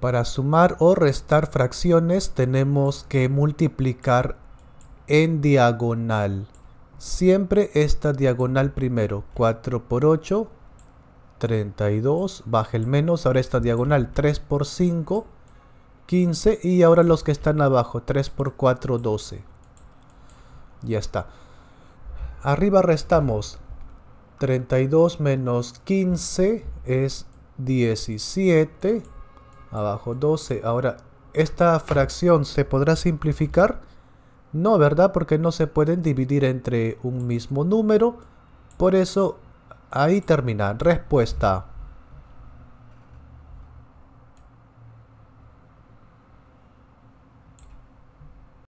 Para sumar o restar fracciones tenemos que multiplicar en diagonal. Siempre esta diagonal primero. 4 por 8, 32. Baja el menos. Ahora esta diagonal. 3 por 5, 15. Y ahora los que están abajo. 3 por 4, 12. Ya está. Arriba restamos. 32 menos 15 es 17 abajo 12. Ahora, ¿esta fracción se podrá simplificar? No, ¿verdad? Porque no se pueden dividir entre un mismo número. Por eso, ahí termina. Respuesta.